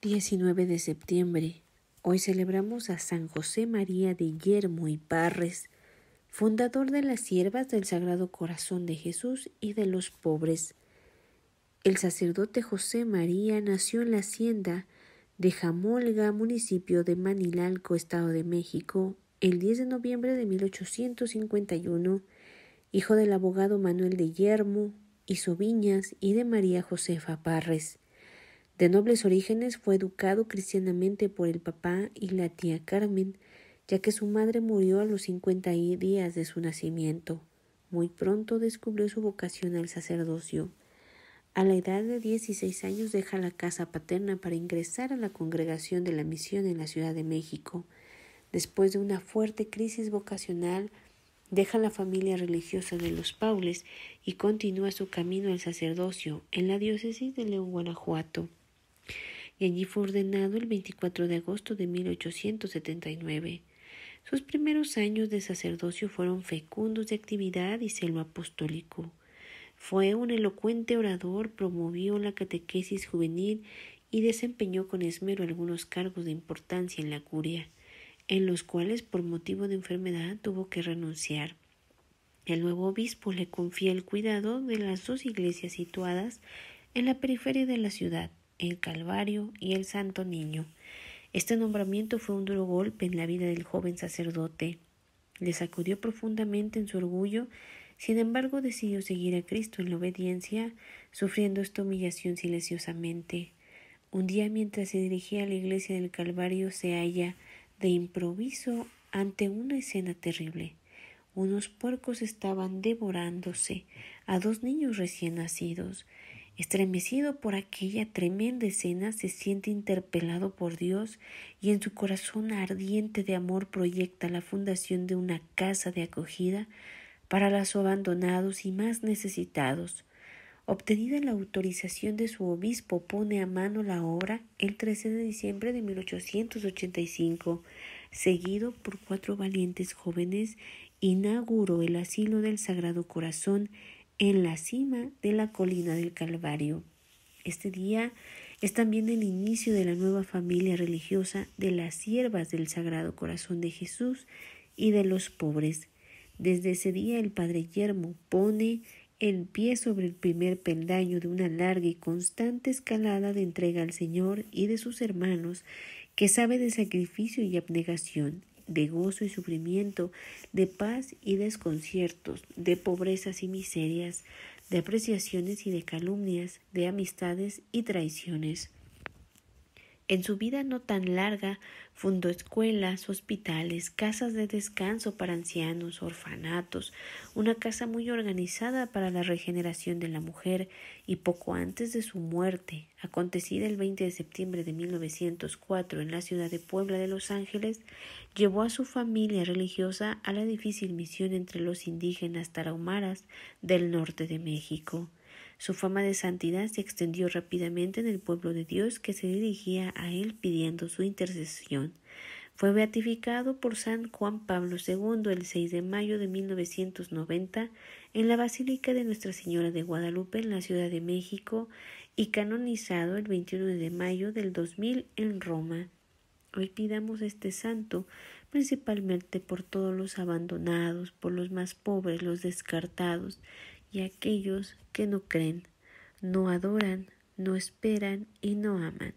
19 de septiembre. Hoy celebramos a San José María de Yermo y Parres, fundador de las siervas del Sagrado Corazón de Jesús y de los pobres. El sacerdote José María nació en la hacienda de Jamolga, municipio de Manilalco, Estado de México, el 10 de noviembre de 1851, hijo del abogado Manuel de Yermo y Sobiñas y de María Josefa Parres. De nobles orígenes, fue educado cristianamente por el papá y la tía Carmen, ya que su madre murió a los 50 días de su nacimiento. Muy pronto descubrió su vocación al sacerdocio. A la edad de 16 años deja la casa paterna para ingresar a la congregación de la misión en la Ciudad de México. Después de una fuerte crisis vocacional, deja la familia religiosa de los Paules y continúa su camino al sacerdocio en la diócesis de León, Guanajuato y allí fue ordenado el 24 de agosto de 1879. Sus primeros años de sacerdocio fueron fecundos de actividad y celo apostólico. Fue un elocuente orador, promovió la catequesis juvenil y desempeñó con esmero algunos cargos de importancia en la curia, en los cuales por motivo de enfermedad tuvo que renunciar. El nuevo obispo le confía el cuidado de las dos iglesias situadas en la periferia de la ciudad, el Calvario y el Santo Niño. Este nombramiento fue un duro golpe en la vida del joven sacerdote. Le sacudió profundamente en su orgullo, sin embargo decidió seguir a Cristo en la obediencia, sufriendo esta humillación silenciosamente. Un día mientras se dirigía a la iglesia del Calvario se halla, de improviso, ante una escena terrible. Unos puercos estaban devorándose a dos niños recién nacidos. Estremecido por aquella tremenda escena, se siente interpelado por Dios y en su corazón ardiente de amor proyecta la fundación de una casa de acogida para los abandonados y más necesitados. Obtenida la autorización de su obispo, pone a mano la obra el 13 de diciembre de 1885, seguido por cuatro valientes jóvenes, inauguró el asilo del Sagrado Corazón en la cima de la colina del Calvario. Este día es también el inicio de la nueva familia religiosa de las siervas del Sagrado Corazón de Jesús y de los pobres. Desde ese día el Padre Yermo pone el pie sobre el primer peldaño de una larga y constante escalada de entrega al Señor y de sus hermanos, que sabe de sacrificio y abnegación de gozo y sufrimiento, de paz y desconciertos, de pobrezas y miserias, de apreciaciones y de calumnias, de amistades y traiciones. En su vida no tan larga fundó escuelas, hospitales, casas de descanso para ancianos, orfanatos, una casa muy organizada para la regeneración de la mujer y poco antes de su muerte, acontecida el 20 de septiembre de 1904 en la ciudad de Puebla de Los Ángeles, llevó a su familia religiosa a la difícil misión entre los indígenas tarahumaras del norte de México. Su fama de santidad se extendió rápidamente en el pueblo de Dios que se dirigía a él pidiendo su intercesión. Fue beatificado por San Juan Pablo II el 6 de mayo de 1990 en la Basílica de Nuestra Señora de Guadalupe en la Ciudad de México y canonizado el 21 de mayo del 2000 en Roma. Hoy pidamos este santo principalmente por todos los abandonados, por los más pobres, los descartados, y aquellos que no creen, no adoran, no esperan y no aman.